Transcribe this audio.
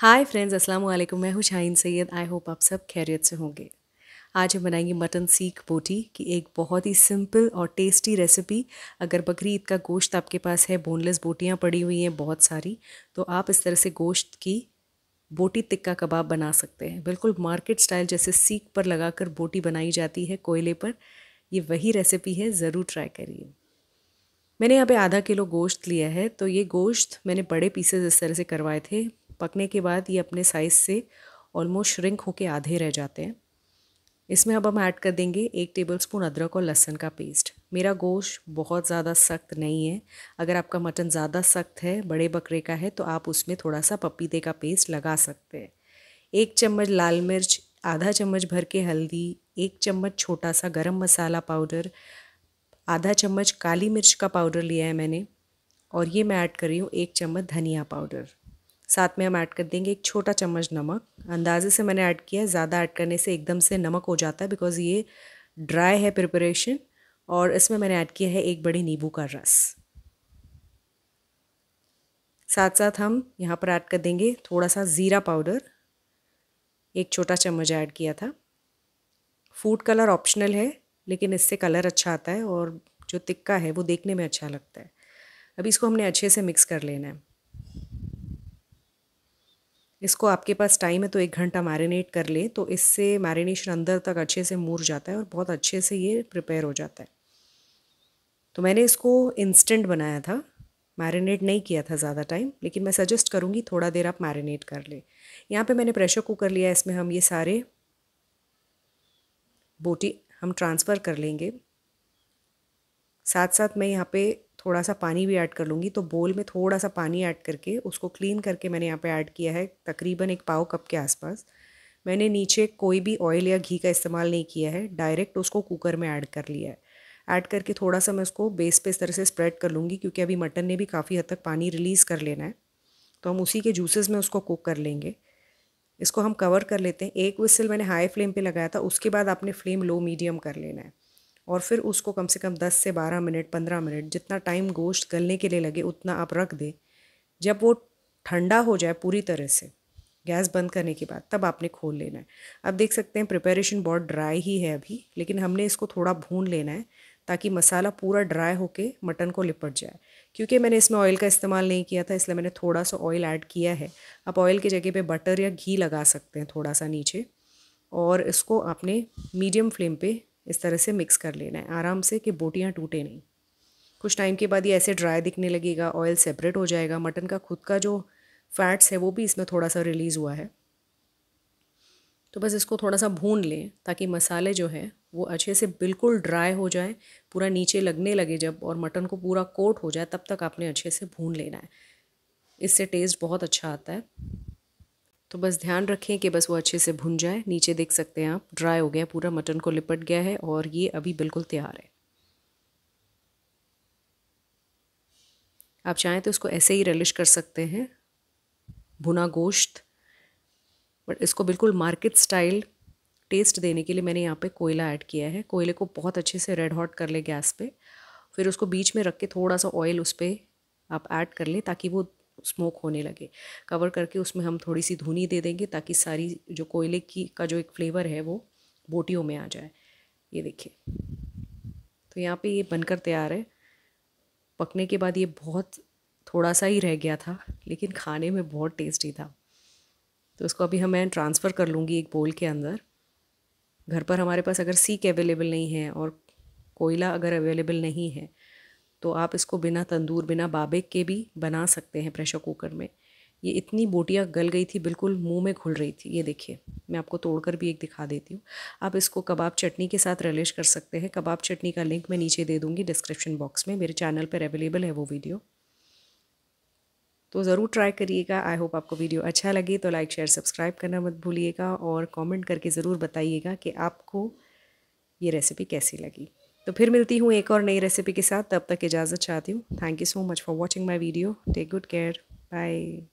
hi friends अस्सलाम वालेकुम मैं हूँ शाहीन सैयद आई होप आप सब खैरियत से होंगे आज हम बनाएंगे मटन सीख बोटी की एक बहुत ही सिंपल और टेस्टी रेसिपी अगर बकरी ईद का गोश्त आपके पास है बोनलेस बोटियाँ पड़ी हुई हैं बहुत सारी तो आप इस तरह से गोश्त की बोटी तिक्का कबाब बना सकते हैं बिल्कुल मार्केट स्टाइल जैसे सीख पर लगाकर बोटी बनाई जाती है कोयले पर ये वही रेसिपी है ज़रूर ट्राई करिए मैंने यहाँ पे आधा किलो गोश्त लिया है तो ये गोश्त मैंने बड़े पीसेस इस तरह से करवाए थे पकने के बाद ये अपने साइज़ से ऑलमोस्ट श्रिंक होके आधे रह जाते हैं इसमें अब हम ऐड कर देंगे एक टेबल स्पून अदरक और लहसन का पेस्ट मेरा गोश्त बहुत ज़्यादा सख्त नहीं है अगर आपका मटन ज़्यादा सख्त है बड़े बकरे का है तो आप उसमें थोड़ा सा पपीते का पेस्ट लगा सकते हैं एक चम्मच लाल मिर्च आधा चम्मच भर के हल्दी एक चम्मच छोटा सा गरम मसाला पाउडर आधा चम्मच काली मिर्च का पाउडर लिया है मैंने और ये मैं ऐड कर रही हूँ एक चम्मच धनिया पाउडर साथ में हम ऐड कर देंगे एक छोटा चम्मच नमक अंदाजे से मैंने ऐड किया है ज़्यादा ऐड करने से एकदम से नमक हो जाता है बिकॉज़ ये ड्राई है प्रिपरेशन और इसमें मैंने ऐड किया है एक बड़ी नींबू का रस साथ साथ हम यहाँ पर ऐड कर देंगे थोड़ा सा ज़ीरा पाउडर एक छोटा चम्मच ऐड किया था फूड कलर ऑप्शनल है लेकिन इससे कलर अच्छा आता है और जो तिक्का है वो देखने में अच्छा लगता है अब इसको हमने अच्छे से मिक्स कर लेना है इसको आपके पास टाइम है तो एक घंटा मैरिनेट कर ले तो इससे मैरिनेशन अंदर तक अच्छे से मूर जाता है और बहुत अच्छे से ये प्रिपेयर हो जाता है तो मैंने इसको इंस्टेंट बनाया था मैरिनेट नहीं किया था ज़्यादा टाइम लेकिन मैं सजेस्ट करूँगी थोड़ा देर आप मैरिनेट कर लें यहाँ पे मैंने प्रेशर कुकर लिया इसमें हम ये सारे बोटी हम ट्रांसफ़र कर लेंगे साथ साथ मैं यहाँ पे थोड़ा सा पानी भी ऐड कर लूँगी तो बोल में थोड़ा सा पानी ऐड करके उसको क्लीन करके मैंने यहाँ पे ऐड किया है तकरीबन एक पाव कप के आसपास मैंने नीचे कोई भी ऑयल या घी का इस्तेमाल नहीं किया है डायरेक्ट उसको कुकर में ऐड कर लिया है ऐड करके थोड़ा सा मैं उसको बेस पे इस तरह से स्प्रेड कर लूँगी क्योंकि अभी मटन ने भी काफ़ी हद तक पानी रिलीज़ कर लेना है तो हम उसी के जूसेस में उसको कुक कर लेंगे इसको हम कवर कर लेते हैं एक विसल मैंने हाई फ्लेम पे लगाया था उसके बाद आपने फ्लेम लो मीडियम कर लेना है और फिर उसको कम से कम 10 से 12 मिनट 15 मिनट जितना टाइम गोश्त गलने के लिए लगे उतना आप रख दें जब वो ठंडा हो जाए पूरी तरह से गैस बंद करने के बाद तब आपने खोल लेना है अब देख सकते हैं प्रिपरेशन बहुत ड्राई ही है अभी लेकिन हमने इसको थोड़ा भून लेना है ताकि मसाला पूरा ड्राई होके मटन को लिपट जाए क्योंकि मैंने इसमें ऑयल का इस्तेमाल नहीं किया था इसलिए मैंने थोड़ा सा ऑयल ऐड किया है आप ऑयल की जगह पे बटर या घी लगा सकते हैं थोड़ा सा नीचे और इसको आपने मीडियम फ्लेम पे इस तरह से मिक्स कर लेना है आराम से कि बोटियाँ टूटे नहीं कुछ टाइम के बाद ये ऐसे ड्राई दिखने लगेगा ऑयल सेपरेट हो जाएगा मटन का खुद का जो फैट्स है वो भी इसमें थोड़ा सा रिलीज़ हुआ है तो बस इसको थोड़ा सा भून लें ताकि मसाले जो हैं वो अच्छे से बिल्कुल ड्राई हो जाए पूरा नीचे लगने लगे जब और मटन को पूरा कोट हो जाए तब तक आपने अच्छे से भून लेना है इससे टेस्ट बहुत अच्छा आता है तो बस ध्यान रखें कि बस वो अच्छे से भुन जाए नीचे देख सकते हैं आप ड्राई हो गया पूरा मटन को लिपट गया है और ये अभी बिल्कुल तैयार है आप चाहें तो इसको ऐसे ही रेलिश कर सकते हैं भुना गोश्त बट इसको बिल्कुल मार्केट स्टाइल टेस्ट देने के लिए मैंने यहाँ पे कोयला ऐड किया है कोयले को बहुत अच्छे से रेड हॉट कर ले गैस पे फिर उसको बीच में रख के थोड़ा सा ऑयल उस पर आप ऐड कर लें ताकि वो स्मोक होने लगे कवर करके उसमें हम थोड़ी सी धुनी दे देंगे ताकि सारी जो कोयले की का जो एक फ्लेवर है वो बोटियों में आ जाए ये देखिए तो यहाँ पे ये बनकर तैयार है पकने के बाद ये बहुत थोड़ा सा ही रह गया था लेकिन खाने में बहुत टेस्टी था तो उसको अभी हम मैं ट्रांसफ़र कर लूँगी एक बोल के अंदर घर पर हमारे पास अगर सीक अवेलेबल नहीं है और कोयला अगर अवेलेबल नहीं है तो आप इसको बिना तंदूर बिना बाबे के भी बना सकते हैं प्रेशर कुकर में ये इतनी बोटियाँ गल गई थी बिल्कुल मुंह में घुल रही थी ये देखिए मैं आपको तोड़कर भी एक दिखा देती हूँ आप इसको कबाब चटनी के साथ रलिश कर सकते हैं कबाब चटनी का लिंक मैं नीचे दे दूँगी डिस्क्रिप्शन बॉक्स में मेरे चैनल पर अवेलेबल है वो वीडियो तो ज़रूर ट्राई करिएगा आई होप आपको वीडियो अच्छा लगे तो लाइक शेयर सब्सक्राइब करना मत भूलिएगा और कॉमेंट करके ज़रूर बताइएगा कि आपको ये रेसिपी कैसी लगी तो फिर मिलती हूँ एक और नई रेसिपी के साथ तब तक इजाज़त चाहती हूँ thank you so much for watching my video take good care bye